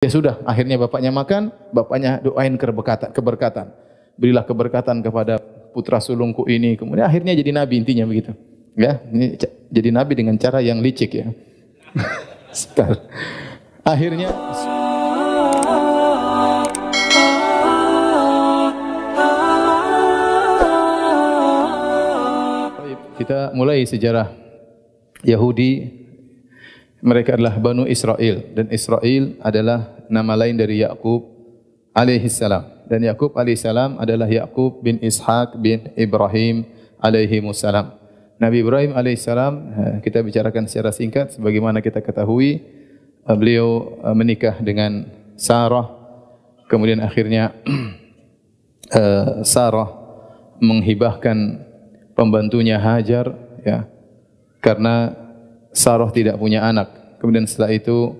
Ya sudah, akhirnya bapaknya makan, bapaknya doain keberkatan, keberkatan. Berilah keberkatan kepada putra sulungku ini. Kemudian akhirnya jadi nabi intinya begitu. Ya, ini jadi nabi dengan cara yang licik ya. Sekar, akhirnya kita mulai sejarah Yahudi mereka adalah Banu Israel dan Israel adalah nama lain dari Yakub salam dan Yakub salam adalah Yakub bin Ishaq bin Ibrahim salam Nabi Ibrahim salam eh, kita bicarakan secara singkat sebagaimana kita ketahui eh, beliau eh, menikah dengan Sarah kemudian akhirnya Sarah menghibahkan pembantunya Hajar ya karena Saroh tidak punya anak. Kemudian setelah itu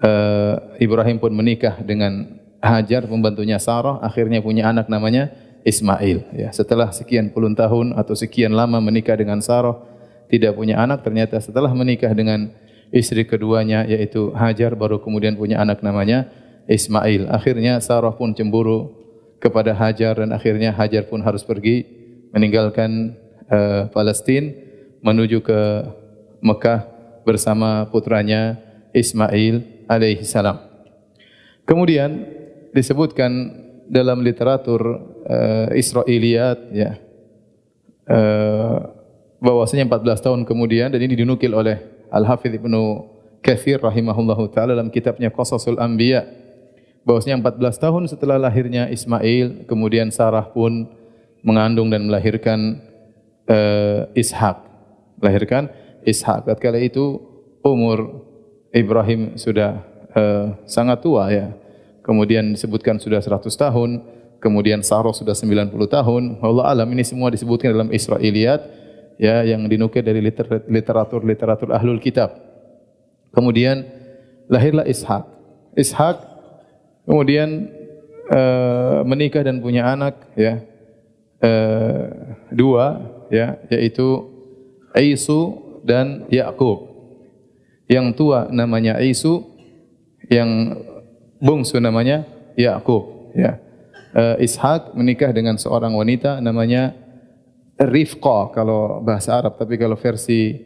uh, Ibrahim pun menikah dengan Hajar pembantunya Saroh. Akhirnya punya anak namanya Ismail. Ya, setelah sekian puluh tahun atau sekian lama menikah dengan Saroh tidak punya anak. Ternyata setelah menikah dengan istri keduanya yaitu Hajar baru kemudian punya anak namanya Ismail. Akhirnya Saroh pun cemburu kepada Hajar dan akhirnya Hajar pun harus pergi meninggalkan uh, eh, Palestina menuju ke Mekah bersama putranya Ismail alaihi salam. Kemudian disebutkan dalam literatur uh, Israiliyat ya uh, bahwasanya 14 tahun kemudian dan ini dinukil oleh Al-Hafidz Ibnu Katsir rahimahullahu taala dalam kitabnya Qasasul Anbiya bahwasanya 14 tahun setelah lahirnya Ismail kemudian Sarah pun mengandung dan melahirkan uh, Ishak melahirkan Ishak. Tatkala itu umur Ibrahim sudah uh, sangat tua ya. Kemudian disebutkan sudah 100 tahun, kemudian Sarah sudah 90 tahun. Allah alam ini semua disebutkan dalam Israiliyat ya yang dinukil dari literatur literatur ahlul kitab. Kemudian lahirlah Ishak. Ishak kemudian uh, menikah dan punya anak ya. Uh, dua ya yaitu Aisu dan Yakub. Yang tua namanya Isu, yang bungsu namanya Yakub, ya. Uh, Ishak menikah dengan seorang wanita namanya Rifqa kalau bahasa Arab, tapi kalau versi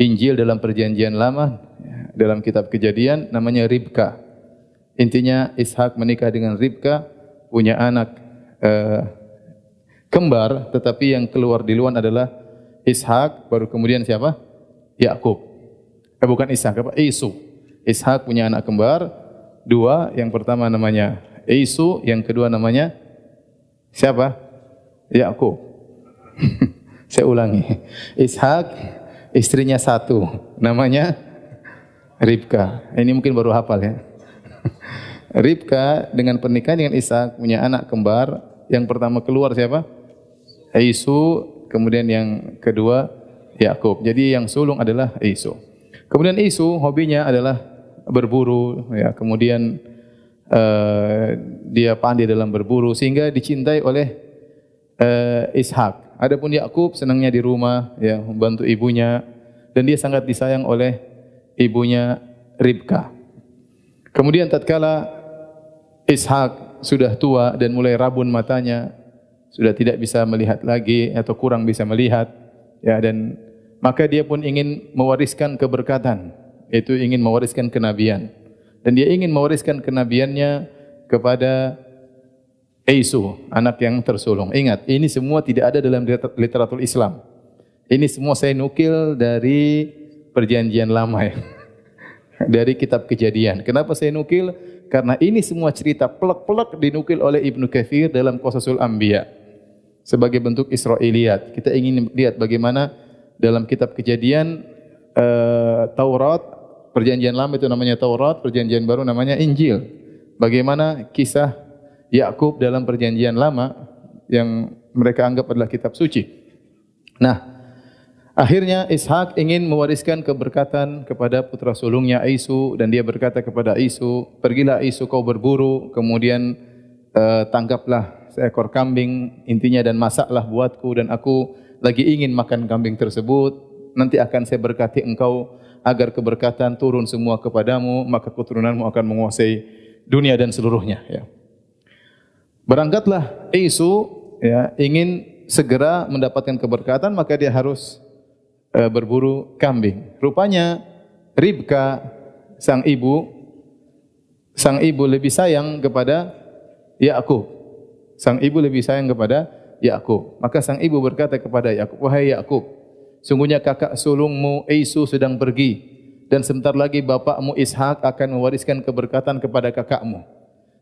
Injil dalam perjanjian lama ya, dalam kitab Kejadian namanya Ribka. Intinya Ishak menikah dengan Ribka, punya anak uh, kembar, tetapi yang keluar di luar adalah Ishak, baru kemudian siapa? Yakub. Eh bukan Ishak, apa? Isu. Ishak punya anak kembar dua, yang pertama namanya Isu, yang kedua namanya siapa? Yakub. Saya ulangi. Ishak istrinya satu, namanya Ribka. Ini mungkin baru hafal ya. Ribka dengan pernikahan dengan Ishak punya anak kembar. Yang pertama keluar siapa? Isu, kemudian yang kedua Yakub. Jadi yang sulung adalah Isu. Kemudian Isu hobinya adalah berburu ya, kemudian uh, dia pandai dalam berburu sehingga dicintai oleh uh, Ishak. Adapun Yakub senangnya di rumah ya membantu ibunya dan dia sangat disayang oleh ibunya Ribka. Kemudian tatkala Ishak sudah tua dan mulai rabun matanya, sudah tidak bisa melihat lagi atau kurang bisa melihat ya dan maka dia pun ingin mewariskan keberkatan, yaitu ingin mewariskan kenabian. Dan dia ingin mewariskan kenabiannya kepada Isu, anak yang tersulung. Ingat, ini semua tidak ada dalam literatur Islam. Ini semua saya nukil dari perjanjian lama ya. dari kitab kejadian. Kenapa saya nukil? Karena ini semua cerita pelak-pelak dinukil oleh Ibnu Kathir dalam Qasasul Anbiya sebagai bentuk Israiliyat. Kita ingin lihat bagaimana dalam kitab kejadian uh, Taurat, perjanjian lama itu namanya Taurat, perjanjian baru namanya Injil. Bagaimana kisah Yakub dalam perjanjian lama yang mereka anggap adalah kitab suci. Nah, akhirnya Ishak ingin mewariskan keberkatan kepada putra sulungnya Isu dan dia berkata kepada Isu, "Pergilah Isu kau berburu, kemudian eh, tangkaplah seekor kambing intinya dan masaklah buatku dan aku lagi ingin makan kambing tersebut, nanti akan saya berkati engkau agar keberkatan turun semua kepadamu, maka keturunanmu akan menguasai dunia dan seluruhnya. Ya. Berangkatlah Isu ya, ingin segera mendapatkan keberkatan, maka dia harus e, berburu kambing. Rupanya Ribka sang ibu sang ibu lebih sayang kepada Yakub. Sang ibu lebih sayang kepada Yakub. Maka sang ibu berkata kepada Yakub, "Wahai Yakub, sungguhnya kakak sulungmu Isu sedang pergi dan sebentar lagi bapakmu Ishak akan mewariskan keberkatan kepada kakakmu.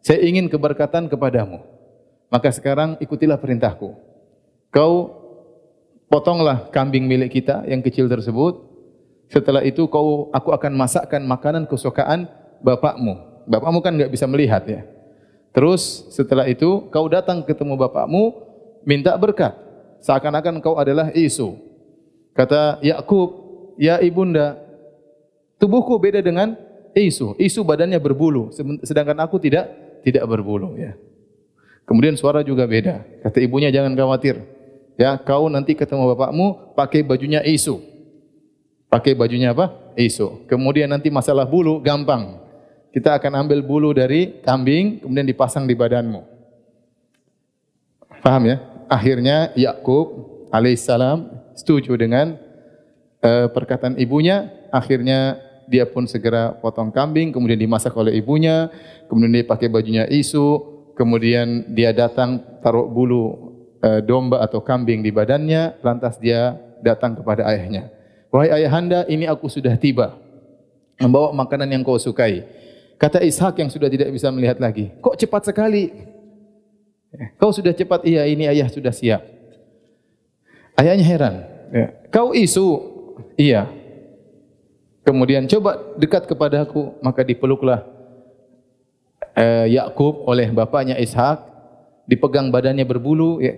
Saya ingin keberkatan kepadamu. Maka sekarang ikutilah perintahku. Kau potonglah kambing milik kita yang kecil tersebut. Setelah itu kau aku akan masakkan makanan kesukaan bapakmu. Bapakmu kan nggak bisa melihat ya. Terus setelah itu kau datang ketemu bapakmu, minta berkat. Seakan-akan kau adalah Isu. Kata Yakub, "Ya ibunda, tubuhku beda dengan Isu. Isu badannya berbulu, sedangkan aku tidak tidak berbulu ya. Kemudian suara juga beda. Kata ibunya jangan khawatir. Ya, kau nanti ketemu bapakmu pakai bajunya Isu. Pakai bajunya apa? Isu. Kemudian nanti masalah bulu gampang. Kita akan ambil bulu dari kambing kemudian dipasang di badanmu. Paham ya? Akhirnya Yakub alaihissalam setuju dengan uh, perkataan ibunya. Akhirnya dia pun segera potong kambing, kemudian dimasak oleh ibunya, kemudian dia pakai bajunya isu, kemudian dia datang taruh bulu eh, domba atau kambing di badannya, lantas dia datang kepada ayahnya. Wahai ayahanda, ini aku sudah tiba. Membawa makanan yang kau sukai. Kata Ishak yang sudah tidak bisa melihat lagi, kok cepat sekali? Kau sudah cepat, iya ini ayah sudah siap. Ayahnya heran. Ya. Kau isu, iya. Kemudian coba dekat kepada aku, maka dipeluklah eh, Yakub oleh bapaknya Ishak, dipegang badannya berbulu, ya.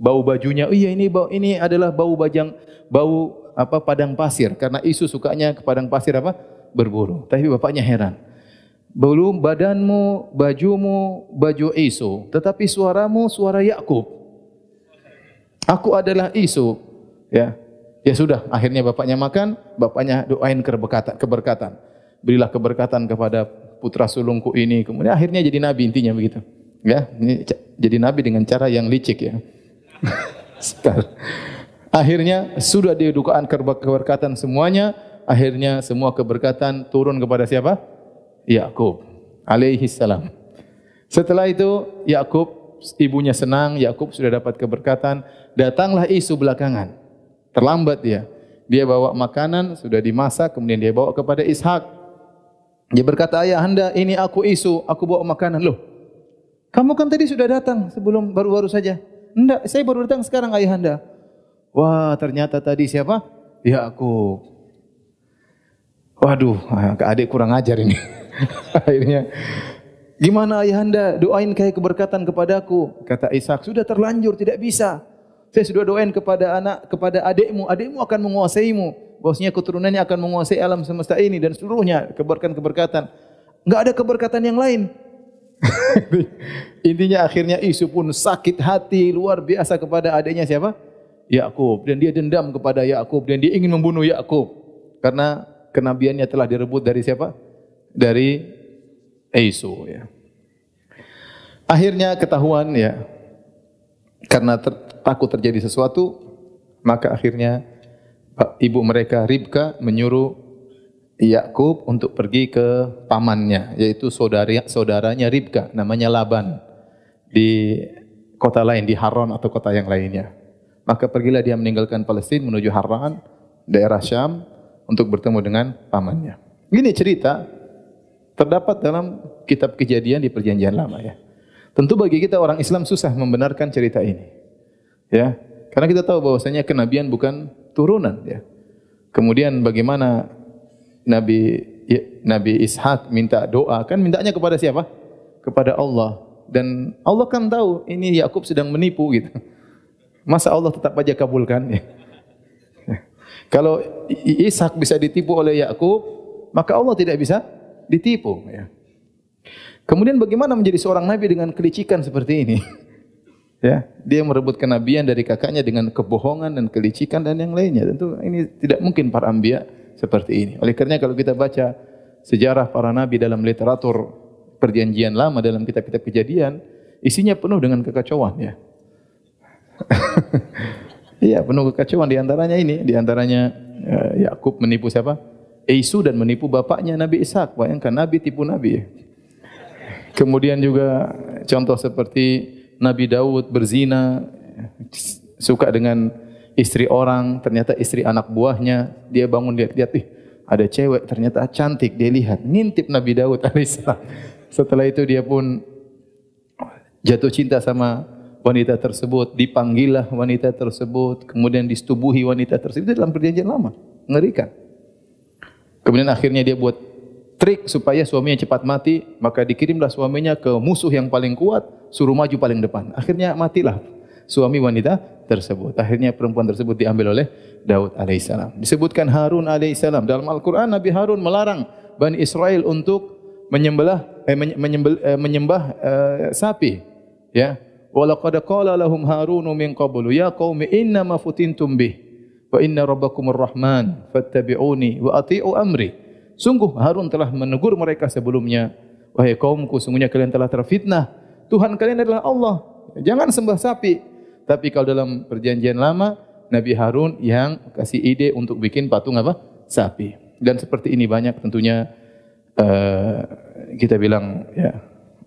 bau bajunya, iya ini bau ini adalah bau bajang, bau apa padang pasir karena isu sukanya ke padang pasir apa berburu. Tapi bapaknya heran belum badanmu, bajumu, baju Isu, tetapi suaramu suara Yakub. Aku adalah Isu. Ya. Ya sudah, akhirnya bapaknya makan, bapaknya doain keberkatan, keberkatan. Berilah keberkatan kepada putra sulungku ini. Kemudian akhirnya jadi nabi intinya begitu. Ya, ini jadi nabi dengan cara yang licik ya. akhirnya sudah diudukan keberkatan semuanya, akhirnya semua keberkatan turun kepada siapa? Yakub alaihi salam. Setelah itu Yakub ibunya senang, Yakub sudah dapat keberkatan, datanglah isu belakangan. Terlambat dia. Dia bawa makanan sudah dimasak, kemudian dia bawa kepada Ishak. Dia berkata, "Ayah Anda, ini aku isu, aku bawa makanan." Loh, kamu kan tadi sudah datang sebelum baru-baru saja. Enggak, saya baru datang sekarang ayah Anda. Wah, ternyata tadi siapa? Ya aku. Waduh, ah, adik kurang ajar ini. Akhirnya Gimana anda doain kayak keberkatan kepadaku? Kata Ishak, sudah terlanjur tidak bisa. Saya sudah doain kepada anak kepada adikmu, adikmu akan menguasaimu. Bosnya keturunannya akan menguasai alam semesta ini dan seluruhnya keberkatan-keberkatan. Enggak ada keberkatan yang lain. Intinya akhirnya Isu pun sakit hati luar biasa kepada adiknya siapa? Yakub dan dia dendam kepada Yakub dan dia ingin membunuh Yakub karena kenabiannya telah direbut dari siapa? dari Eisu ya. Akhirnya ketahuan ya karena ter, takut terjadi sesuatu maka akhirnya ibu mereka Ribka menyuruh Yakub untuk pergi ke pamannya yaitu saudari saudaranya Ribka namanya Laban di kota lain di Haran atau kota yang lainnya. Maka pergilah dia meninggalkan Palestina menuju Haran daerah Syam untuk bertemu dengan pamannya. Gini cerita Terdapat dalam kitab kejadian di perjanjian lama ya. Tentu bagi kita orang Islam susah membenarkan cerita ini. Ya, karena kita tahu bahwasanya kenabian bukan turunan ya. Kemudian bagaimana Nabi ya, Nabi Ishak minta doa kan mintanya kepada siapa? Kepada Allah dan Allah kan tahu ini Yakub sedang menipu gitu. Masa Allah tetap aja kabulkan ya. Kalau Ishak bisa ditipu oleh Yakub, maka Allah tidak bisa ditipu ya. Kemudian bagaimana menjadi seorang nabi dengan kelicikan seperti ini? ya, dia merebut kenabian dari kakaknya dengan kebohongan dan kelicikan dan yang lainnya. Tentu ini tidak mungkin para ambia seperti ini. Oleh karenanya kalau kita baca sejarah para nabi dalam literatur perjanjian lama dalam kitab-kitab kejadian, isinya penuh dengan kekacauan ya. Iya, penuh kekacauan di antaranya ini, di antaranya eh, Yakub menipu siapa? Eisu dan menipu bapaknya Nabi Ishak. Bayangkan Nabi tipu Nabi. Kemudian juga contoh seperti Nabi Daud berzina, suka dengan istri orang, ternyata istri anak buahnya, dia bangun lihat-lihat, ih ada cewek ternyata cantik, dia lihat, ngintip Nabi Daud alaihissalam. Setelah itu dia pun jatuh cinta sama wanita tersebut, dipanggillah wanita tersebut, kemudian disetubuhi wanita tersebut, itu dalam perjanjian lama, ngerikan. Kemudian akhirnya dia buat trik supaya suaminya cepat mati, maka dikirimlah suaminya ke musuh yang paling kuat, suruh maju paling depan. Akhirnya matilah suami wanita tersebut. Akhirnya perempuan tersebut diambil oleh Daud alaihissalam. Disebutkan Harun alaihissalam dalam Al-Qur'an Nabi Harun melarang Bani Israel untuk menyembah eh, menyembel, eh, menyembah eh, sapi ya. Walaqad qala lahum Harun min qablu ya qaumi inna ma futintum bih Fa inna rabbakumur rahman fattabi'uni wa ati'u amri. Sungguh Harun telah menegur mereka sebelumnya. Wahai kaumku, sungguhnya kalian telah terfitnah. Tuhan kalian adalah Allah. Jangan sembah sapi. Tapi kalau dalam perjanjian lama, Nabi Harun yang kasih ide untuk bikin patung apa? Sapi. Dan seperti ini banyak tentunya uh, kita bilang ya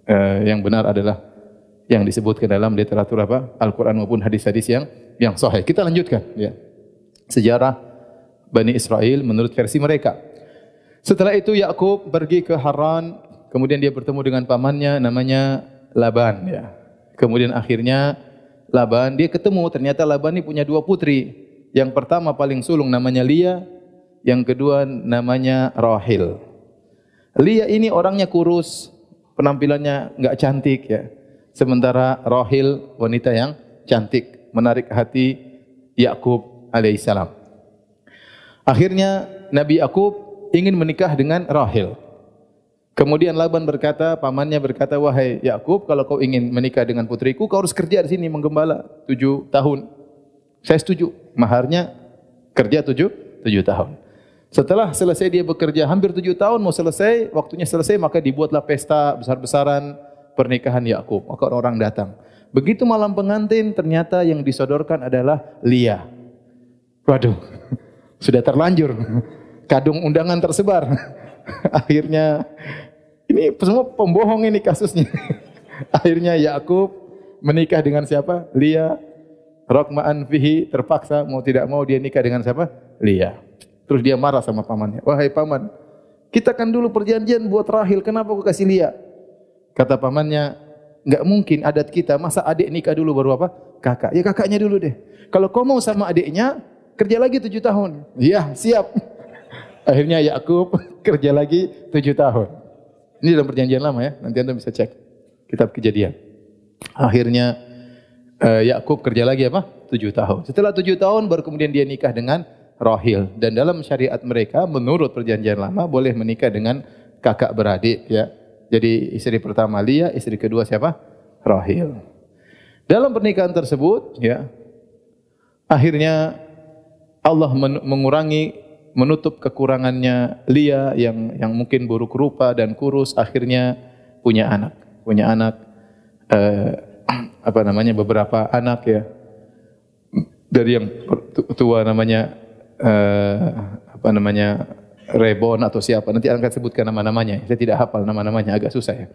uh, yang benar adalah yang disebutkan dalam literatur apa? Al-Qur'an maupun hadis-hadis yang yang sahih. Kita lanjutkan ya. Sejarah Bani Israel menurut versi mereka. Setelah itu Yakub pergi ke Haran, kemudian dia bertemu dengan pamannya namanya Laban ya. Kemudian akhirnya Laban dia ketemu ternyata Laban ini punya dua putri. Yang pertama paling sulung namanya Lia, yang kedua namanya Rahil. Lia ini orangnya kurus, penampilannya enggak cantik ya. Sementara Rahil wanita yang cantik, menarik hati Yakub alaihissalam. Akhirnya Nabi Aku ingin menikah dengan Rahil. Kemudian Laban berkata, pamannya berkata, wahai Yakub, kalau kau ingin menikah dengan putriku, kau harus kerja di sini menggembala tujuh tahun. Saya setuju. Maharnya kerja tujuh, tujuh tahun. Setelah selesai dia bekerja hampir tujuh tahun, mau selesai, waktunya selesai, maka dibuatlah pesta besar-besaran pernikahan Yakub. Maka orang-orang datang. Begitu malam pengantin, ternyata yang disodorkan adalah Lia. Waduh, sudah terlanjur. Kadung undangan tersebar. Akhirnya ini semua pembohong ini kasusnya. Akhirnya Yakub menikah dengan siapa? Lia. Rokmaan fihi terpaksa mau tidak mau dia nikah dengan siapa? Lia. Terus dia marah sama pamannya. Wahai paman, kita kan dulu perjanjian buat Rahil, kenapa aku kasih Lia? Kata pamannya, nggak mungkin adat kita, masa adik nikah dulu baru apa? Kakak. Ya kakaknya dulu deh. Kalau kau mau sama adiknya, kerja lagi tujuh tahun. Iya, siap. Akhirnya Yakub ya kerja lagi tujuh tahun. Ini dalam perjanjian lama ya, nanti Anda bisa cek kitab kejadian. Akhirnya uh, eh, Yakub kerja lagi apa? Tujuh tahun. Setelah tujuh tahun baru kemudian dia nikah dengan Rohil. Dan dalam syariat mereka menurut perjanjian lama boleh menikah dengan kakak beradik ya. Jadi istri pertama Lia, istri kedua siapa? Rahil. Dalam pernikahan tersebut ya akhirnya Allah mengurangi menutup kekurangannya Lia yang yang mungkin buruk rupa dan kurus akhirnya punya anak punya anak eh, apa namanya beberapa anak ya dari yang tua namanya eh, apa namanya Rebon atau siapa nanti akan sebutkan nama-namanya saya tidak hafal nama-namanya agak susah ya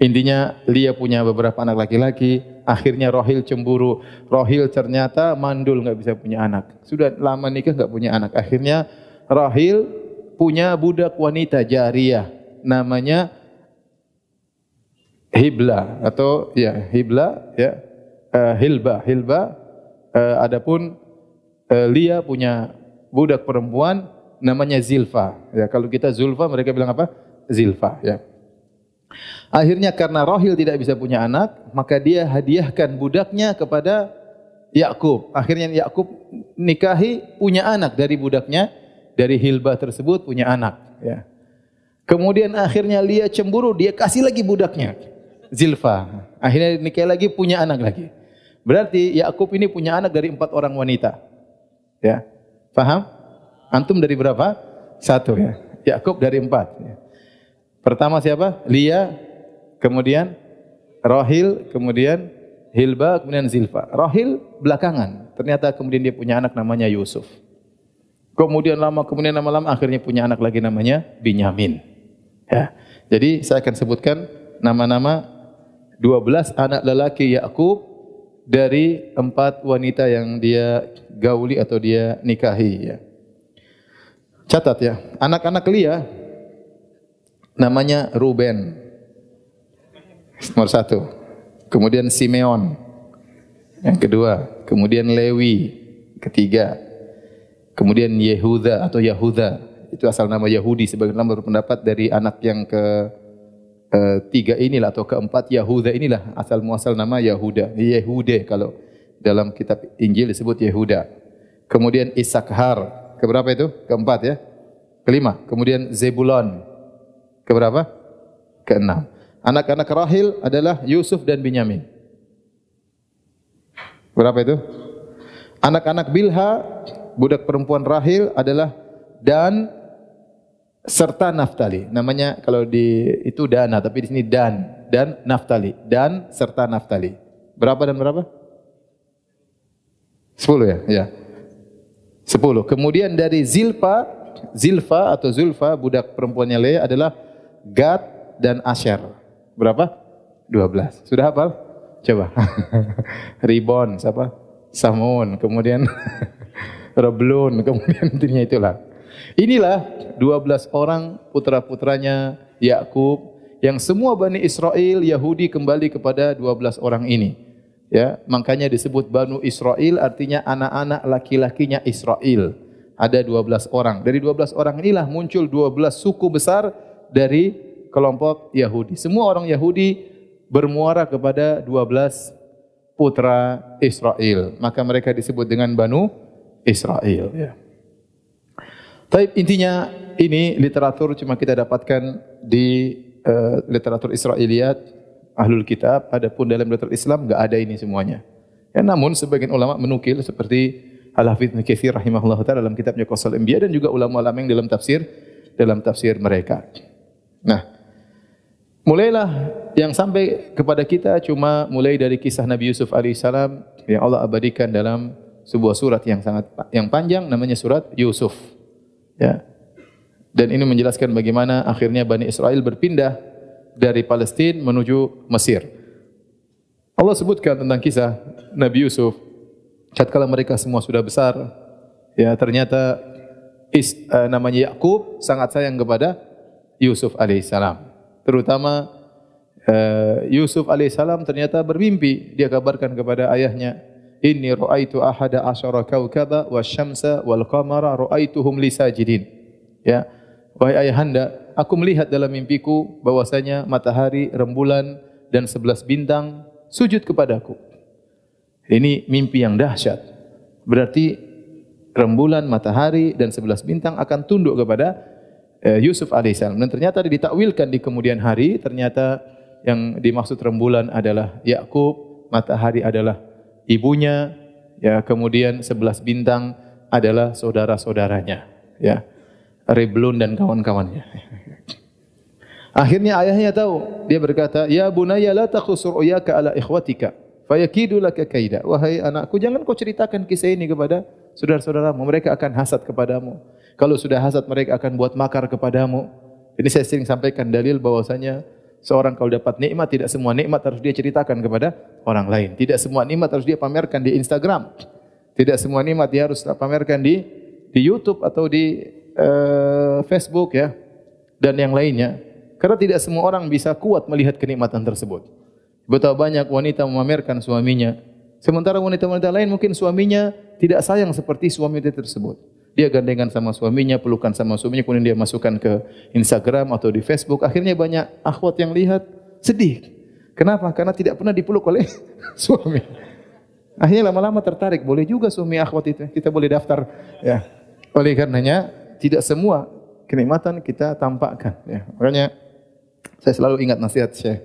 Intinya Lia punya beberapa anak laki-laki, akhirnya Rohil cemburu. Rohil ternyata mandul nggak bisa punya anak. Sudah lama nikah nggak punya anak. Akhirnya Rohil punya budak wanita jariah namanya Hibla atau ya Hibla ya uh, Hilba Hilba uh, adapun uh, Lia punya budak perempuan namanya Zilfa ya kalau kita Zulfa mereka bilang apa Zilfa ya Akhirnya karena Rohil tidak bisa punya anak, maka dia hadiahkan budaknya kepada Yakub. Akhirnya Yakub nikahi punya anak dari budaknya dari Hilbah tersebut punya anak. Ya. Kemudian akhirnya Lia cemburu, dia kasih lagi budaknya Zilfa. Akhirnya nikah lagi punya anak lagi. Berarti Yakub ini punya anak dari empat orang wanita. Ya, paham? Antum dari berapa? Satu ya. Yakub dari empat. Ya. Pertama siapa? Lia, kemudian Rohil, kemudian Hilba, kemudian Zilfa. Rohil belakangan. Ternyata kemudian dia punya anak namanya Yusuf. Kemudian lama, kemudian lama-lama akhirnya punya anak lagi namanya Binyamin. Ya. Jadi saya akan sebutkan nama-nama 12 anak lelaki Yakub dari empat wanita yang dia gauli atau dia nikahi ya. Catat ya, anak-anak Lia namanya Ruben. Nomor satu. Kemudian Simeon. Yang kedua. Kemudian Lewi. Ketiga. Kemudian Yehuda atau Yahuda. Itu asal nama Yahudi. sebagaimana nama berpendapat dari anak yang ke eh, tiga inilah atau keempat Yahuda inilah asal muasal nama Yahuda. Yehude kalau dalam kitab Injil disebut Yehuda. Kemudian Isakhar. Keberapa itu? Keempat ya. Kelima. Kemudian Zebulon keberapa? Keenam. Anak-anak Rahil adalah Yusuf dan Binyamin. Berapa itu? Anak-anak Bilha, budak perempuan Rahil adalah Dan serta Naftali. Namanya kalau di itu Dana, tapi di sini Dan dan Naftali. Dan serta Naftali. Berapa dan berapa? Sepuluh ya? Ya. Sepuluh. Kemudian dari Zilpa, Zilfa atau Zulfa, budak perempuannya Leah adalah Gad dan Asher. Berapa? 12. Sudah hafal? Coba. Ribon, siapa? Samun, kemudian Reblun, kemudian intinya itulah. Inilah 12 orang putra-putranya Yakub yang semua Bani Israel Yahudi kembali kepada 12 orang ini. Ya, makanya disebut Banu Israel artinya anak-anak laki-lakinya Israel. Ada 12 orang. Dari 12 orang inilah muncul 12 suku besar dari kelompok Yahudi. Semua orang Yahudi bermuara kepada 12 putra Israel. Maka mereka disebut dengan Banu Israel. Ya. Tapi intinya ini literatur cuma kita dapatkan di uh, literatur Israeliat, Ahlul Kitab. Adapun dalam literatur Islam nggak ada ini semuanya. Ya, namun sebagian ulama menukil seperti Al-Hafidh Nukithir rahimahullah ta'ala dalam kitabnya Qasal Anbiya dan juga ulama-ulama yang dalam tafsir dalam tafsir mereka. Nah, mulailah yang sampai kepada kita cuma mulai dari kisah Nabi Yusuf alaihissalam yang Allah abadikan dalam sebuah surat yang sangat yang panjang namanya surat Yusuf. Ya. Dan ini menjelaskan bagaimana akhirnya Bani Israel berpindah dari Palestina menuju Mesir. Allah sebutkan tentang kisah Nabi Yusuf. Tatkala mereka semua sudah besar, ya ternyata is, uh, namanya Yakub sangat sayang kepada Yusuf alaihissalam. Terutama uh, Yusuf alaihissalam ternyata bermimpi. Dia kabarkan kepada ayahnya, Inni ru'aitu ahada asyara kawkaba wa syamsa wal qamara ru'aituhum li sajidin. Ya. Wahai ayahanda, aku melihat dalam mimpiku bahwasanya matahari, rembulan dan sebelas bintang sujud kepadaku. Ini mimpi yang dahsyat. Berarti rembulan, matahari dan sebelas bintang akan tunduk kepada Eh, Yusuf alaihissalam. Dan ternyata ditakwilkan di kemudian hari, ternyata yang dimaksud rembulan adalah Yakub, matahari adalah ibunya, ya kemudian sebelas bintang adalah saudara-saudaranya, ya. Riblun dan kawan-kawannya. Akhirnya ayahnya tahu, dia berkata, "Ya bunaya la ya uyaka ala ikhwatika, fayakidu ke kaida." Wahai anakku, jangan kau ceritakan kisah ini kepada saudara-saudaramu, mereka akan hasad kepadamu. Kalau sudah hasad mereka akan buat makar kepadamu. Ini saya sering sampaikan dalil bahwasanya seorang kalau dapat nikmat tidak semua nikmat harus dia ceritakan kepada orang lain. Tidak semua nikmat harus dia pamerkan di Instagram. Tidak semua nikmat dia harus pamerkan di di YouTube atau di uh, Facebook ya dan yang lainnya. Karena tidak semua orang bisa kuat melihat kenikmatan tersebut. Betapa banyak wanita memamerkan suaminya. Sementara wanita-wanita lain mungkin suaminya tidak sayang seperti suami tersebut. Dia gandengan sama suaminya, pelukan sama suaminya, kemudian dia masukkan ke Instagram atau di Facebook. Akhirnya banyak akhwat yang lihat sedih. Kenapa? Karena tidak pernah dipeluk oleh suami. Akhirnya lama-lama tertarik. Boleh juga suami akhwat itu. Kita boleh daftar. Ya. Oleh karenanya, tidak semua kenikmatan kita tampakkan. Ya. Makanya saya selalu ingat nasihat Syekh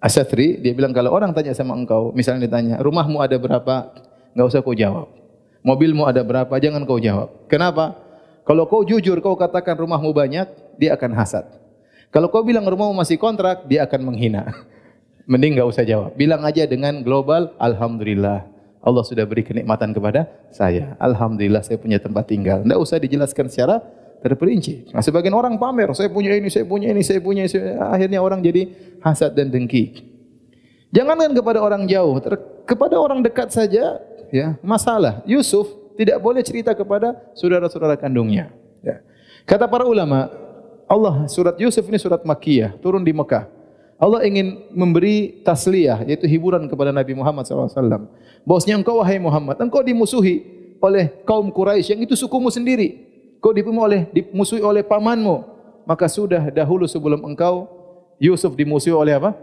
asyatri Dia bilang kalau orang tanya sama engkau, misalnya ditanya, rumahmu ada berapa? Enggak usah kau jawab. Mobilmu ada berapa? Jangan kau jawab. Kenapa? Kalau kau jujur, kau katakan rumahmu banyak, dia akan hasad. Kalau kau bilang rumahmu masih kontrak, dia akan menghina. Mending nggak usah jawab. Bilang aja dengan global, Alhamdulillah. Allah sudah beri kenikmatan kepada saya. Alhamdulillah saya punya tempat tinggal. Tidak usah dijelaskan secara terperinci. Nah, sebagian orang pamer, saya punya ini, saya punya ini, saya punya ini. Akhirnya orang jadi hasad dan dengki. Jangankan kepada orang jauh, kepada orang dekat saja ya, masalah. Yusuf tidak boleh cerita kepada saudara-saudara kandungnya. Ya. Kata para ulama, Allah surat Yusuf ini surat Makkiyah, turun di Mekah. Allah ingin memberi tasliyah, yaitu hiburan kepada Nabi Muhammad SAW. Bosnya engkau wahai Muhammad, engkau dimusuhi oleh kaum Quraisy yang itu sukumu sendiri. Kau dimusuhi oleh dimusuhi oleh pamanmu. Maka sudah dahulu sebelum engkau Yusuf dimusuhi oleh apa?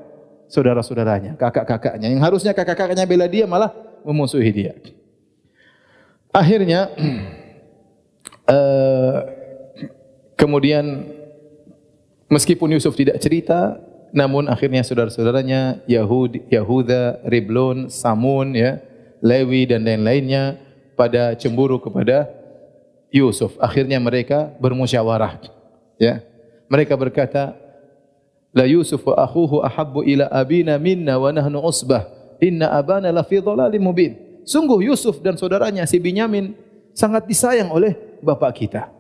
Saudara-saudaranya, kakak-kakaknya. Yang harusnya kakak-kakaknya bela dia malah memusuhi dia. Akhirnya uh, kemudian meskipun Yusuf tidak cerita, namun akhirnya saudara-saudaranya Yahudi, Yahuda, Riblon, Samun, ya, Lewi dan lain-lainnya pada cemburu kepada Yusuf. Akhirnya mereka bermusyawarah. Ya. Mereka berkata, La Yusuf wa akhuhu ahabbu ila abina minna wa nahnu usbah inna abana la dhalalim mubin. Sungguh Yusuf dan saudaranya si Binyamin sangat disayang oleh bapak kita.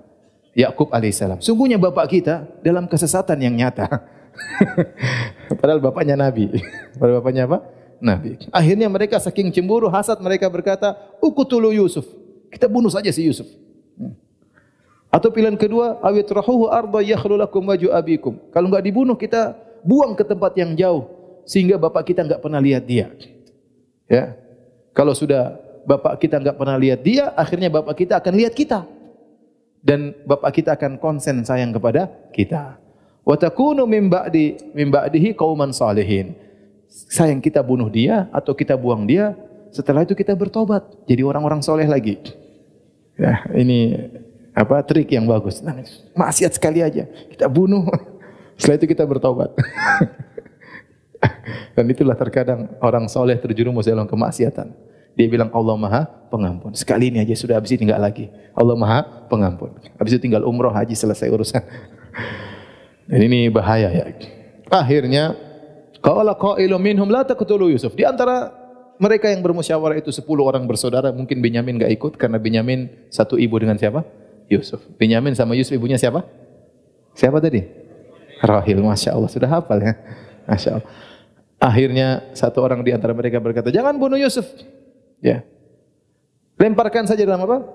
Yakub alaihissalam. Sungguhnya bapak kita dalam kesesatan yang nyata. Padahal bapaknya Nabi. Padahal bapaknya apa? Nabi. Akhirnya mereka saking cemburu, hasad mereka berkata, ukutulu Yusuf. Kita bunuh saja si Yusuf. Hmm. Atau pilihan kedua, awit rahuhu arda yakhlulakum waju abikum. Kalau enggak dibunuh, kita buang ke tempat yang jauh sehingga bapak kita nggak pernah lihat dia. Ya. Kalau sudah bapak kita nggak pernah lihat dia, akhirnya bapak kita akan lihat kita. Dan bapak kita akan konsen sayang kepada kita. Wa takunu mim ba'di mim ba'dihi qauman salihin. Sayang kita bunuh dia atau kita buang dia, setelah itu kita bertobat jadi orang-orang soleh lagi. Ya, ini apa trik yang bagus. Nah, maksiat sekali aja kita bunuh. Setelah itu kita bertobat. Dan itulah terkadang orang soleh terjerumus dalam kemaksiatan. Dia bilang Allah Maha Pengampun. Sekali ini aja sudah habis ini enggak lagi. Allah Maha Pengampun. Habis itu tinggal umroh haji selesai urusan. Dan ini bahaya ya. Akhirnya qala qailu minhum la taqtulu Yusuf. Di antara mereka yang bermusyawarah itu sepuluh orang bersaudara, mungkin Benyamin enggak ikut karena Benyamin satu ibu dengan siapa? Yusuf. Benyamin sama Yusuf ibunya siapa? Siapa tadi? Rahil, Masya Allah. Sudah hafal ya? Masya Allah. Akhirnya satu orang di antara mereka berkata, "Jangan bunuh Yusuf." Ya. Lemparkan saja dalam apa?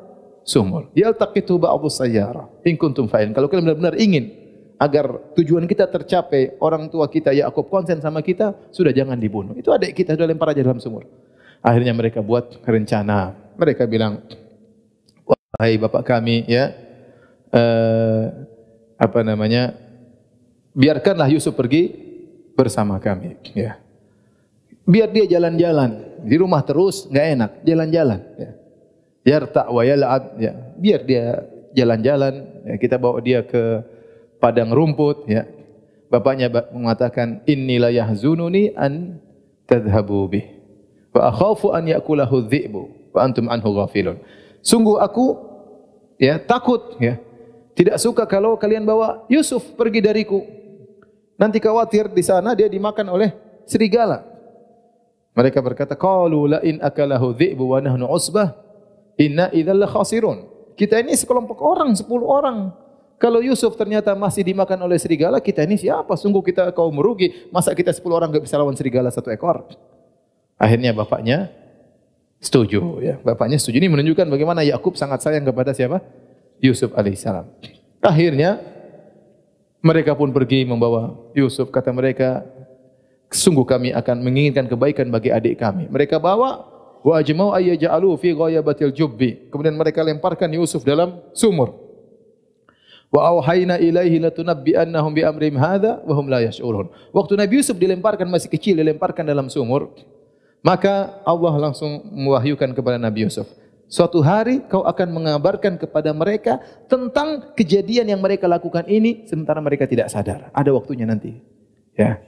Sumur. Yaltaqitu ba'dhu sayyara in kuntum fa'in. Kalau kalian benar-benar ingin agar tujuan kita tercapai, orang tua kita ya aku konsen sama kita, sudah jangan dibunuh. Itu adik kita sudah lempar aja dalam sumur. Akhirnya mereka buat rencana. Mereka bilang, "Wahai bapak kami, ya, eh, apa namanya? Biarkanlah Yusuf pergi bersama kami. Ya. Biar dia jalan-jalan di rumah terus nggak enak, jalan-jalan. Ya. Yarta wa yal'ab, ya. biar dia jalan-jalan. Ya. Kita bawa dia ke padang rumput. Ya. Bapaknya mengatakan inni la yahzununi an tadhhabu bih wa akhafu an yakulahu dhi'bu wa antum anhu ghafilun. Sungguh aku ya takut ya tidak suka kalau kalian bawa Yusuf pergi dariku Nanti khawatir di sana dia dimakan oleh serigala. Mereka berkata, "Qalu la in akalahu dhi'bu wa nahnu usbah, inna idzal la khasirun." Kita ini sekelompok orang, sepuluh orang. Kalau Yusuf ternyata masih dimakan oleh serigala, kita ini siapa? Sungguh kita kaum merugi. Masa kita sepuluh orang enggak bisa lawan serigala satu ekor? Akhirnya bapaknya setuju ya. Bapaknya setuju. Ini menunjukkan bagaimana Yakub sangat sayang kepada siapa? Yusuf alaihissalam. Akhirnya mereka pun pergi membawa Yusuf. Kata mereka, sungguh kami akan menginginkan kebaikan bagi adik kami. Mereka bawa wa ajma'u ayyaj'alu fi ghayabatil jubbi. Kemudian mereka lemparkan Yusuf dalam sumur. Wa auhayna ilaihi latunabbi'annahum bi amrim hadza wa hum la yash'urun. Waktu Nabi Yusuf dilemparkan masih kecil dilemparkan dalam sumur, maka Allah langsung mewahyukan kepada Nabi Yusuf. Suatu hari kau akan mengabarkan kepada mereka tentang kejadian yang mereka lakukan ini sementara mereka tidak sadar. Ada waktunya nanti. Ya.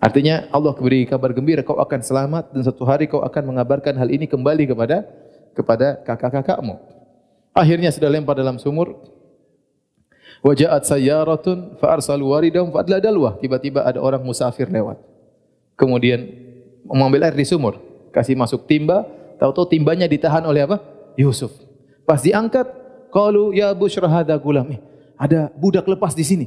Artinya Allah beri kabar gembira kau akan selamat dan suatu hari kau akan mengabarkan hal ini kembali kepada kepada kakak-kakakmu. Akhirnya sudah lempar dalam sumur. Wajahat sayyaratun fa arsalu waridahum fa Tiba-tiba ada orang musafir lewat. Kemudian mengambil air di sumur, kasih masuk timba, Tahu-tahu timbanya ditahan oleh apa? Yusuf. Pas diangkat, kalau ya busrahada hadza gulam. ada budak lepas di sini.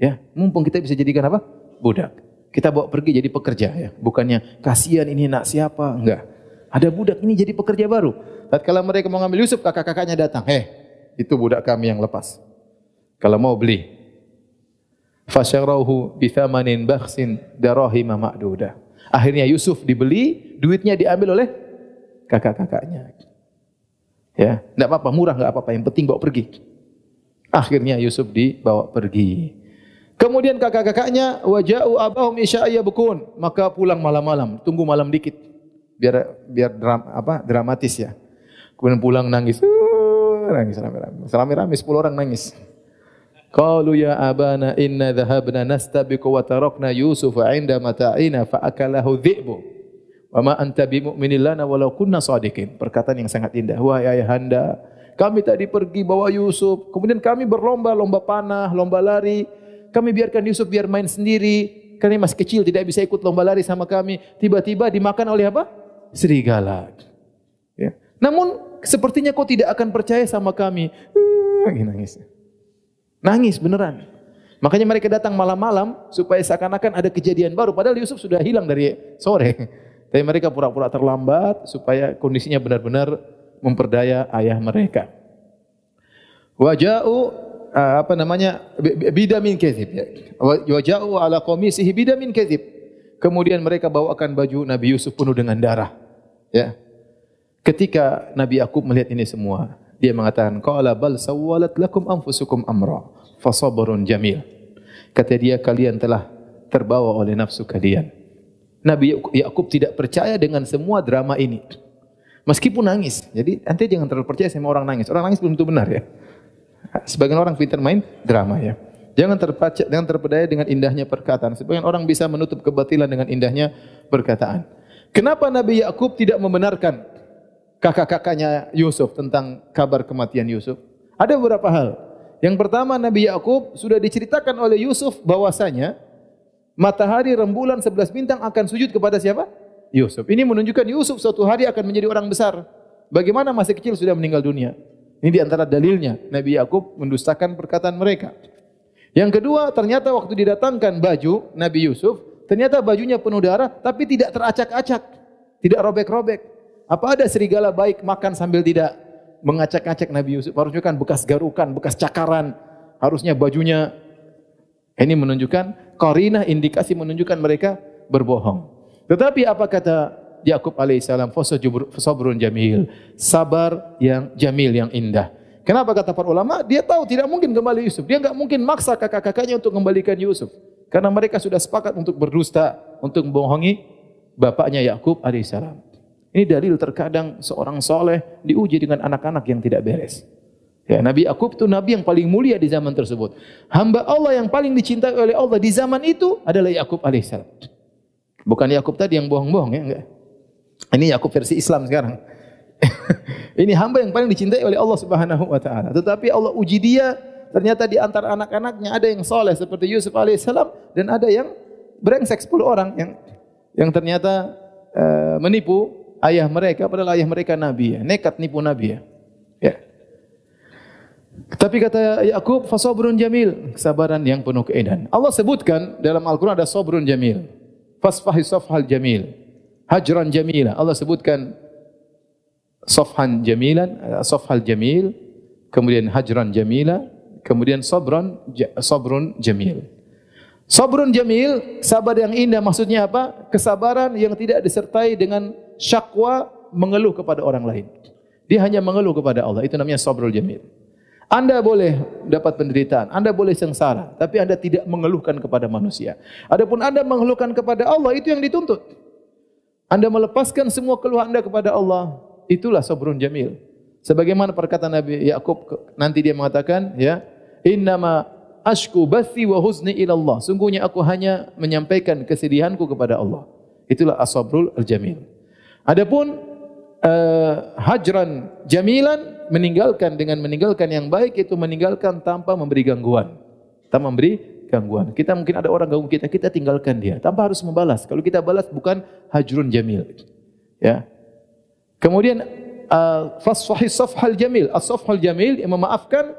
Ya, mumpung kita bisa jadikan apa? Budak. Kita bawa pergi jadi pekerja ya. Bukannya kasihan ini nak siapa? Enggak. Ada budak ini jadi pekerja baru. Tatkala mereka mau ngambil Yusuf, kakak-kakaknya datang. "Eh, itu budak kami yang lepas." Kalau mau beli, fasyarauhu bithamanin bakhsin darahima ma'duda. Akhirnya Yusuf dibeli, duitnya diambil oleh kakak-kakaknya. Ya, tidak apa-apa, murah enggak apa-apa, yang penting bawa pergi. Akhirnya Yusuf dibawa pergi. Kemudian kakak-kakaknya waja'u abahum isya'ya bukun, maka pulang malam-malam, tunggu malam dikit biar biar dram, apa dramatis ya. Kemudian pulang nangis, uh, nangis rame-rame. Rame-rame 10 orang nangis. Qalu ya abana inna dhahabna nastabiku wa tarakna Yusuf 'inda mata'ina faakalahu akalahu dhi'bu. Wa ma anta mu'minin lana walau kunna shadiqin. Perkataan yang sangat indah. Wahai ayahanda, kami tadi pergi bawa Yusuf, kemudian kami berlomba, lomba panah, lomba lari. Kami biarkan Yusuf biar main sendiri, karena masih kecil tidak bisa ikut lomba lari sama kami. Tiba-tiba dimakan oleh apa? Serigala. Ya. Namun sepertinya kau tidak akan percaya sama kami. Nangis. Nangis beneran. Makanya mereka datang malam-malam supaya seakan-akan ada kejadian baru. Padahal Yusuf sudah hilang dari sore. Tapi mereka pura-pura terlambat supaya kondisinya benar-benar memperdaya ayah mereka. Waja'u eh, apa namanya bidamin kezib ya. Waja'u ala komisi bidamin kezib. Kemudian mereka bawakan baju Nabi Yusuf penuh dengan darah. Ya. Ketika Nabi Yakub melihat ini semua, dia mengatakan qala bal sawwalat lakum anfusukum amra fasabrun jamil. Kata dia kalian telah terbawa oleh nafsu kalian. Nabi Yakub tidak percaya dengan semua drama ini. Meskipun nangis. Jadi nanti jangan terlalu percaya sama orang nangis. Orang nangis belum tentu benar ya. Sebagian orang pintar main drama ya. Jangan terpaca, jangan terpedaya dengan indahnya perkataan. Sebagian orang bisa menutup kebatilan dengan indahnya perkataan. Kenapa Nabi Yakub tidak membenarkan kakak-kakaknya Yusuf tentang kabar kematian Yusuf? Ada beberapa hal. Yang pertama Nabi Yakub sudah diceritakan oleh Yusuf bahwasanya matahari, rembulan, sebelas bintang akan sujud kepada siapa? Yusuf. Ini menunjukkan Yusuf suatu hari akan menjadi orang besar. Bagaimana masih kecil sudah meninggal dunia? Ini di antara dalilnya. Nabi Yakub mendustakan perkataan mereka. Yang kedua, ternyata waktu didatangkan baju Nabi Yusuf, ternyata bajunya penuh darah tapi tidak teracak-acak, tidak robek-robek. Apa ada serigala baik makan sambil tidak mengacak-acak Nabi Yusuf? Harusnya kan bekas garukan, bekas cakaran. Harusnya bajunya ini menunjukkan Korina, indikasi menunjukkan mereka berbohong. Tetapi apa kata Yakub alaihissalam? Fosobrun jamil, sabar yang jamil yang indah. Kenapa kata para ulama? Dia tahu tidak mungkin kembali Yusuf. Dia nggak mungkin maksa kakak-kakaknya untuk kembalikan Yusuf. Karena mereka sudah sepakat untuk berdusta, untuk membohongi bapaknya Yakub alaihissalam. Ini dalil terkadang seorang soleh diuji dengan anak-anak yang tidak beres. Ya, Nabi Yakub itu nabi yang paling mulia di zaman tersebut. Hamba Allah yang paling dicintai oleh Allah di zaman itu adalah Yakub alaihissalam. Bukan Yakub tadi yang bohong-bohong ya, enggak. Ini Yakub versi Islam sekarang. ini hamba yang paling dicintai oleh Allah Subhanahu wa taala. Tetapi Allah uji dia ternyata di antara anak-anaknya ada yang soleh seperti Yusuf alaihissalam dan ada yang brengsek 10 orang yang yang ternyata uh, menipu ayah mereka padahal ayah mereka nabi ya. Nekat nipu nabi ya. Tapi kata Yakub, fasobrun jamil, kesabaran yang penuh keindahan. Allah sebutkan dalam Al-Qur'an ada sobrun jamil. Fasfahi safhal jamil. Hajran jamila. Allah sebutkan safhan jamilan, eh, safhal jamil, kemudian hajran jamila, kemudian sobron sobrun jamil. Sobrun jamil, sabar yang indah maksudnya apa? Kesabaran yang tidak disertai dengan syakwa mengeluh kepada orang lain. Dia hanya mengeluh kepada Allah. Itu namanya sobrun jamil. Anda boleh dapat penderitaan, Anda boleh sengsara, tapi Anda tidak mengeluhkan kepada manusia. Adapun Anda mengeluhkan kepada Allah, itu yang dituntut. Anda melepaskan semua keluhan Anda kepada Allah, itulah sabrun jamil. Sebagaimana perkataan Nabi Yakub nanti dia mengatakan, ya, innama ashku bathi wa husni ilallah. Sungguhnya aku hanya menyampaikan kesedihanku kepada Allah. Itulah asabrul jamil. Adapun uh, hajran jamilan meninggalkan dengan meninggalkan yang baik itu meninggalkan tanpa memberi gangguan. Tanpa memberi gangguan. Kita mungkin ada orang ganggu kita, kita tinggalkan dia tanpa harus membalas. Kalau kita balas bukan hajrun jamil. Ya. Kemudian uh, safhal jamil. As-safhal jamil yang memaafkan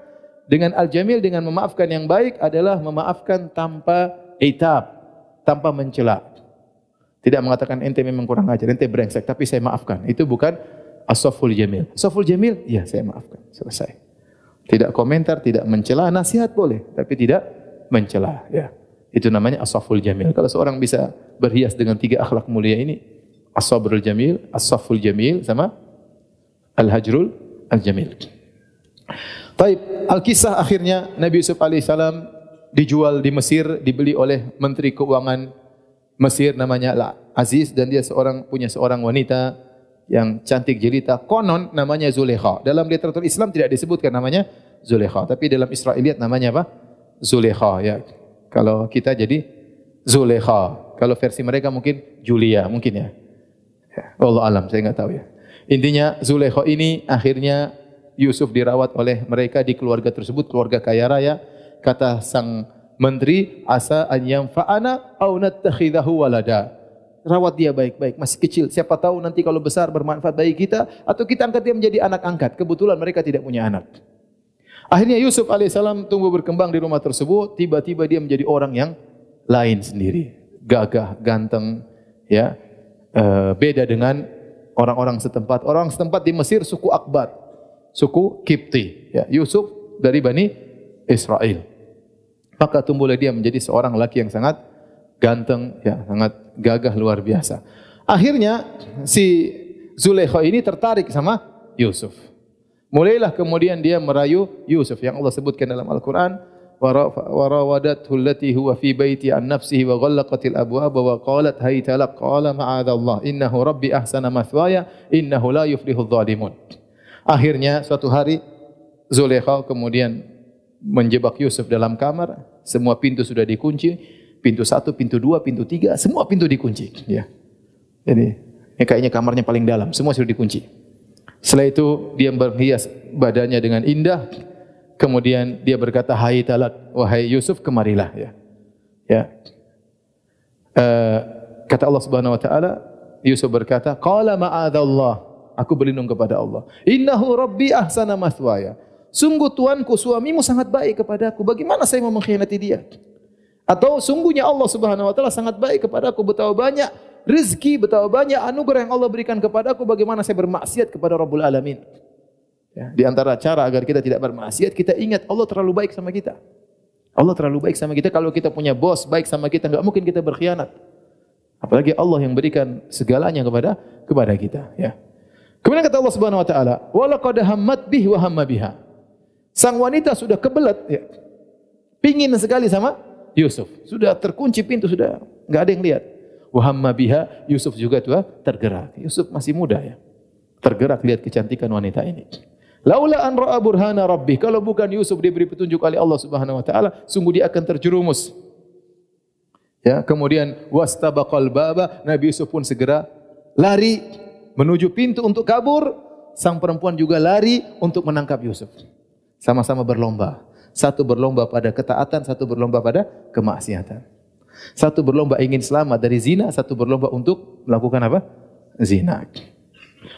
dengan al-jamil dengan memaafkan yang baik adalah memaafkan tanpa itab, tanpa mencela. Tidak mengatakan ente memang kurang ajar, ente brengsek, tapi saya maafkan. Itu bukan Asoful Jamil. Asoful Jamil, ya saya maafkan. Selesai. Tidak komentar, tidak mencela, nasihat boleh, tapi tidak mencela. Ya. Itu namanya asoful Jamil. Kalau seorang bisa berhias dengan tiga akhlak mulia ini, Asabrul Jamil, Asoful Jamil, sama Al-Hajrul Al-Jamil. Taib, Al-Kisah akhirnya Nabi Yusuf alaihissalam dijual di Mesir, dibeli oleh Menteri Keuangan Mesir namanya Al-Aziz dan dia seorang punya seorang wanita yang cantik jelita. Konon namanya Zulekha. Dalam literatur Islam tidak disebutkan namanya Zulekha, tapi dalam Israiliyat namanya apa? Zulekha ya. Kalau kita jadi Zulekha. Kalau versi mereka mungkin Julia mungkin ya. ya Allah alam saya nggak tahu ya. Intinya Zulekha ini akhirnya Yusuf dirawat oleh mereka di keluarga tersebut, keluarga kaya raya. Kata sang menteri, asa an faana au nattakhidahu walada rawat dia baik-baik, masih kecil. Siapa tahu nanti kalau besar bermanfaat bagi kita atau kita angkat dia menjadi anak angkat. Kebetulan mereka tidak punya anak. Akhirnya Yusuf alaihissalam tumbuh berkembang di rumah tersebut, tiba-tiba dia menjadi orang yang lain sendiri, gagah, ganteng, ya. E, beda dengan orang-orang setempat. Orang setempat di Mesir suku Akbat, suku Kipti, ya. Yusuf dari Bani Israel. Maka tumbuhlah dia menjadi seorang laki yang sangat ganteng, ya sangat gagah luar biasa. Akhirnya si Zulekho ini tertarik sama Yusuf. Mulailah kemudian dia merayu Yusuf yang Allah sebutkan dalam Al-Qur'an warawadat hulati huwa fi baiti an nafsihi wa ghallaqatil abwaaba wa qalat hayta lak qala ma'adha Allah innahu rabbi ahsana mathwaya innahu la yuflihu dhalimun. Akhirnya suatu hari Zulekho kemudian menjebak Yusuf dalam kamar, semua pintu sudah dikunci, Pintu satu, pintu dua, pintu tiga, semua pintu dikunci. Ya. Ini, ini kayaknya kamarnya paling dalam, semua sudah dikunci. Setelah itu dia berhias badannya dengan indah. Kemudian dia berkata, Hai talat, wahai Yusuf, kemarilah. Ya. ya. Uh, kata Allah Subhanahu Wa Taala, Yusuf berkata, Qala Allah, aku berlindung kepada Allah. Innahu rabbi ahsana mathwaya. Sungguh Tuanku suamimu sangat baik kepadaku. Bagaimana saya mau mengkhianati dia? Atau sungguhnya Allah Subhanahu wa taala sangat baik kepadaku betapa banyak rezeki, betapa banyak anugerah yang Allah berikan kepadaku bagaimana saya bermaksiat kepada Rabbul Alamin. Ya, di antara cara agar kita tidak bermaksiat, kita ingat Allah terlalu baik sama kita. Allah terlalu baik sama kita kalau kita punya bos baik sama kita enggak mungkin kita berkhianat. Apalagi Allah yang berikan segalanya kepada kepada kita, ya. Kemudian kata Allah Subhanahu wa taala, "Wa laqad hammat bihi wa hamma biha." Sang wanita sudah kebelet ya. Pingin sekali sama Yusuf. Sudah terkunci pintu, sudah nggak ada yang lihat. Wahamma biha, Yusuf juga tuh ah, tergerak. Yusuf masih muda ya. Tergerak lihat kecantikan wanita ini. Laula an ra'a burhana rabbi. Kalau bukan Yusuf diberi petunjuk oleh Allah Subhanahu wa taala, sungguh dia akan terjerumus. Ya, kemudian wastabaqal baba, Nabi Yusuf pun segera lari menuju pintu untuk kabur. Sang perempuan juga lari untuk menangkap Yusuf. Sama-sama berlomba. Satu berlomba pada ketaatan, satu berlomba pada kemaksiatan. Satu berlomba ingin selamat dari zina, satu berlomba untuk melakukan apa? Zina.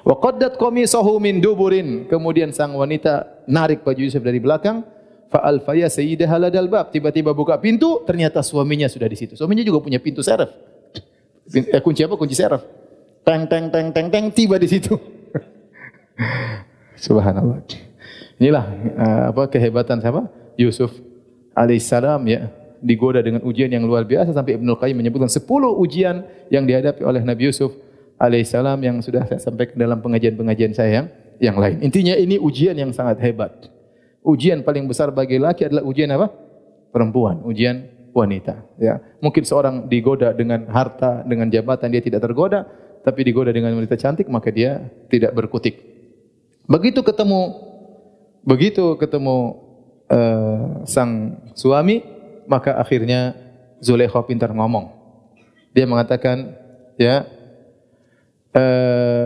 Wa qaddat qamisahu min duburin. Kemudian sang wanita narik baju Yusuf dari belakang, fa alfaya sayyidaha ladal bab. Tiba-tiba buka pintu, ternyata suaminya sudah di situ. Suaminya juga punya pintu seraf. Eh, kunci apa? Kunci seraf. Teng teng teng teng teng tiba di situ. Subhanallah. Inilah eh, apa kehebatan siapa? Yusuf alaihissalam ya digoda dengan ujian yang luar biasa sampai Ibnu Qayyim menyebutkan 10 ujian yang dihadapi oleh Nabi Yusuf alaihissalam yang sudah saya sampaikan dalam pengajian-pengajian saya yang, yang lain. Intinya ini ujian yang sangat hebat. Ujian paling besar bagi laki adalah ujian apa? Perempuan, ujian wanita, ya. Mungkin seorang digoda dengan harta, dengan jabatan dia tidak tergoda, tapi digoda dengan wanita cantik maka dia tidak berkutik. Begitu ketemu begitu ketemu Eh, sang suami, maka akhirnya Zulaikha pintar ngomong. Dia mengatakan, ya, uh,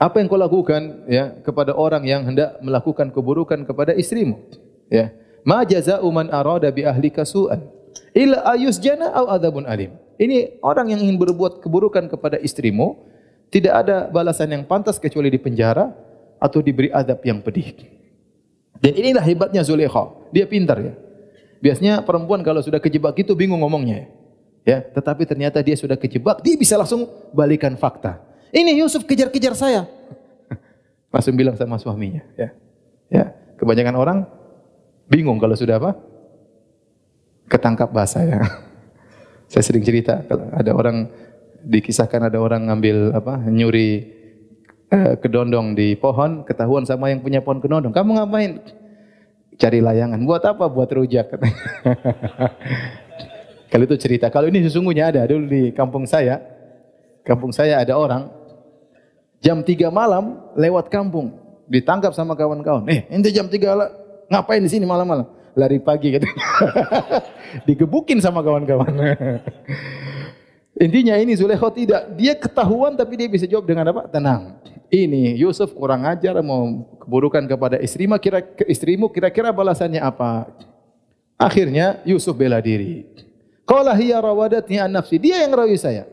apa yang kau lakukan ya kepada orang yang hendak melakukan keburukan kepada istrimu? Ya. Ma jaza'u man arada bi ahli kasu'an illa ayus jana au adabun alim. Ini orang yang ingin berbuat keburukan kepada istrimu, tidak ada balasan yang pantas kecuali di penjara atau diberi adab yang pedih. Dan inilah hebatnya Zulekha. Dia pintar ya. Biasanya perempuan kalau sudah kejebak gitu bingung ngomongnya ya. ya. Tetapi ternyata dia sudah kejebak, dia bisa langsung balikan fakta. Ini Yusuf kejar-kejar saya. langsung bilang sama suaminya. Ya. ya. Kebanyakan orang bingung kalau sudah apa? Ketangkap bahasa ya. Saya sering cerita ada orang dikisahkan ada orang ngambil apa nyuri eh, kedondong di pohon, ketahuan sama yang punya pohon kedondong. Kamu ngapain? Cari layangan. Buat apa? Buat rujak. Kalau itu cerita. Kalau ini sesungguhnya ada. Dulu di kampung saya, kampung saya ada orang, jam 3 malam lewat kampung. Ditangkap sama kawan-kawan. Eh, ini jam 3 lah. Ngapain di sini malam-malam? Lari pagi gitu. Digebukin sama kawan-kawan. Intinya ini Zulekho tidak, dia ketahuan tapi dia bisa jawab dengan apa? Tenang. Ini Yusuf kurang ajar mau keburukan kepada istrimu kira istrimu kira-kira balasannya apa? Akhirnya Yusuf bela diri. Qala hiya rawadatni an nafsi. Dia yang rawi saya.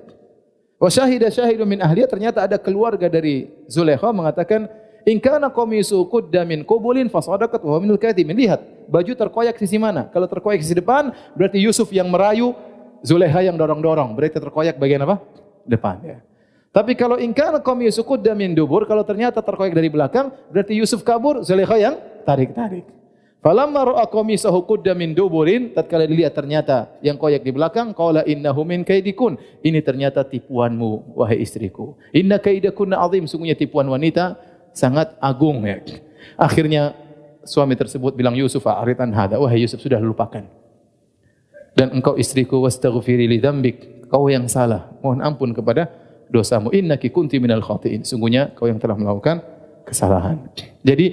Wa syahida syahidun min ahliya ternyata ada keluarga dari Zulekho mengatakan in kana qamisu qudda min qubulin sadaqat wa minul kadhibin. Lihat, baju terkoyak sisi mana? Kalau terkoyak sisi depan berarti Yusuf yang merayu, Zuleha yang dorong-dorong, berarti terkoyak bagian apa? Depan ya. Tapi kalau ingkar kaum Yusuf damin dubur, kalau ternyata terkoyak dari belakang, berarti Yusuf kabur, Zuleha yang tarik-tarik. Falamma ra'a qamisahu qudda min duburin, tatkala dilihat ternyata yang koyak di belakang, qala innahu min kaidikun. Ini ternyata tipuanmu wahai istriku. Inna kaidakunna azim, sungguhnya tipuan wanita sangat agung ya. Akhirnya suami tersebut bilang Yusuf a'ritan hada, wahai Yusuf sudah lupakan dan engkau istriku wastaghfiri li dzambik. Kau yang salah, mohon ampun kepada dosamu. Innaki kunti minal khati'in. Sungguhnya kau yang telah melakukan kesalahan. Jadi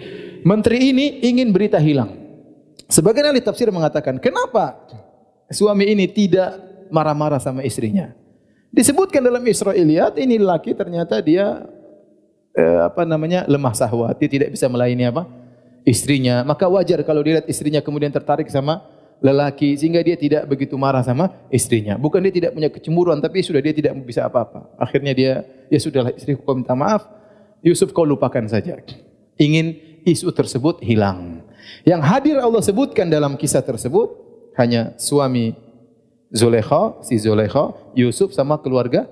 menteri ini ingin berita hilang. Sebagian ahli tafsir mengatakan, kenapa suami ini tidak marah-marah sama istrinya? Disebutkan dalam Israiliyat ini laki ternyata dia eh, apa namanya lemah sahwati, tidak bisa melayani apa istrinya. Maka wajar kalau dilihat istrinya kemudian tertarik sama lelaki sehingga dia tidak begitu marah sama istrinya. Bukan dia tidak punya kecemburuan tapi sudah dia tidak bisa apa-apa. Akhirnya dia ya sudahlah istriku kau minta maaf. Yusuf kau lupakan saja. Ingin isu tersebut hilang. Yang hadir Allah sebutkan dalam kisah tersebut hanya suami Zulekha, si Zulekha, Yusuf sama keluarga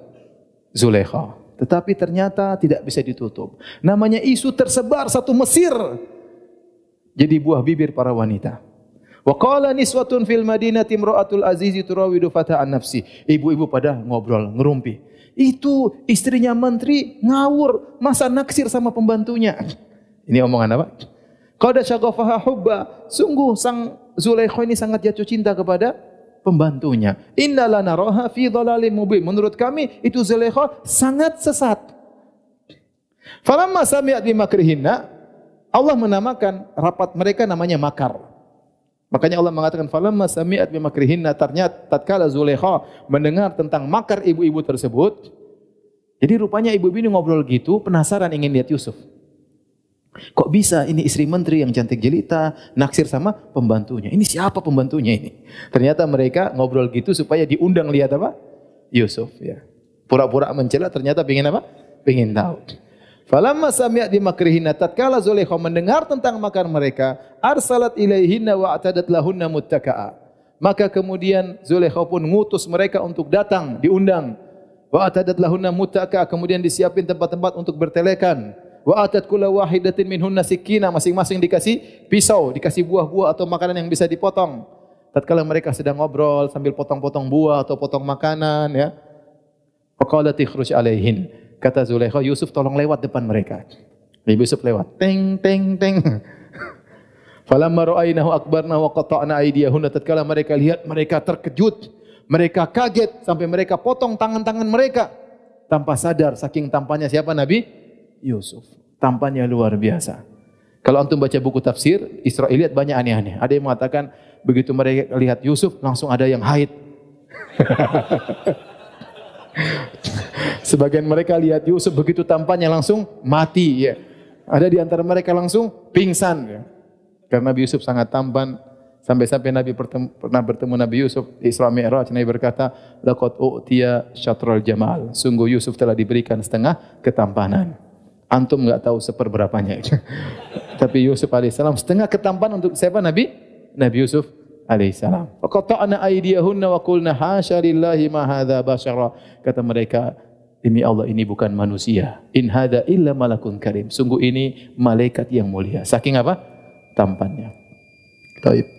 Zulekha. Tetapi ternyata tidak bisa ditutup. Namanya isu tersebar satu Mesir. Jadi buah bibir para wanita. Wa qala niswatun fil madinati imra'atul azizi turawidu an nafsi. Ibu-ibu pada ngobrol, ngerumpi. Itu istrinya menteri ngawur, masa naksir sama pembantunya. Ini omongan apa? Qada syaghafaha hubba. Sungguh sang Zulaikha ini sangat jatuh cinta kepada pembantunya. Inna lanaraha fi dhalalim mubin. Menurut kami itu Zulaikha sangat sesat. Falamma sami'at bi makrihinna, Allah menamakan rapat mereka namanya makar. Makanya Allah mengatakan falamma sami'at bimakrihinna ternyata tatkala Zulaikha mendengar tentang makar ibu-ibu tersebut jadi rupanya ibu-ibu ini ngobrol gitu penasaran ingin lihat Yusuf. Kok bisa ini istri menteri yang cantik jelita naksir sama pembantunya? Ini siapa pembantunya ini? Ternyata mereka ngobrol gitu supaya diundang lihat apa? Yusuf ya. Pura-pura mencela ternyata pengin apa? Pengin tahu. Falamma sami'at di makrihina tatkala Zulaikha mendengar tentang makar mereka, arsalat ilaihinna wa atadat lahunna muttaka'a. Maka kemudian Zulaikha pun ngutus mereka untuk datang, diundang. Wa atadat lahunna muttaka'a, kemudian disiapin tempat-tempat untuk bertelekan. Wa atat kula wahidatin minhunna sikina, masing-masing dikasih pisau, dikasih buah-buah atau makanan yang bisa dipotong. Tatkala mereka sedang ngobrol sambil potong-potong buah atau potong makanan ya. Faqalat ikhruj alaihin. Kata Zulekho, Yusuf tolong lewat depan mereka. Nabi Yusuf lewat. Teng, teng, teng. Falamma ru'aynahu akbarna wa qata'na aydiyahunna tatkala mereka lihat mereka terkejut, mereka kaget sampai mereka potong tangan-tangan mereka tanpa sadar saking tampannya siapa Nabi Yusuf. Tampannya luar biasa. Kalau antum baca buku tafsir, lihat banyak aneh-aneh. Ada yang mengatakan begitu mereka lihat Yusuf langsung ada yang haid. Sebagian mereka lihat Yusuf begitu tampannya langsung mati ya. Ada di antara mereka langsung pingsan ya. Karena Nabi Yusuf sangat tampan sampai-sampai Nabi bertemu, pernah bertemu Nabi Yusuf di Isra Mi'raj Nabi berkata laqad u'tiya syatrul jamal. Sungguh Yusuf telah diberikan setengah ketampanan. Antum enggak tahu seperberapanya itu. Tapi Yusuf alaihissalam setengah ketampan untuk siapa Nabi? Nabi Yusuf alaihissalam. Wa Kata mereka, Demi Allah ini bukan manusia. In hada illa malakun karim. Sungguh ini malaikat yang mulia. Saking apa? Tampannya. Taib.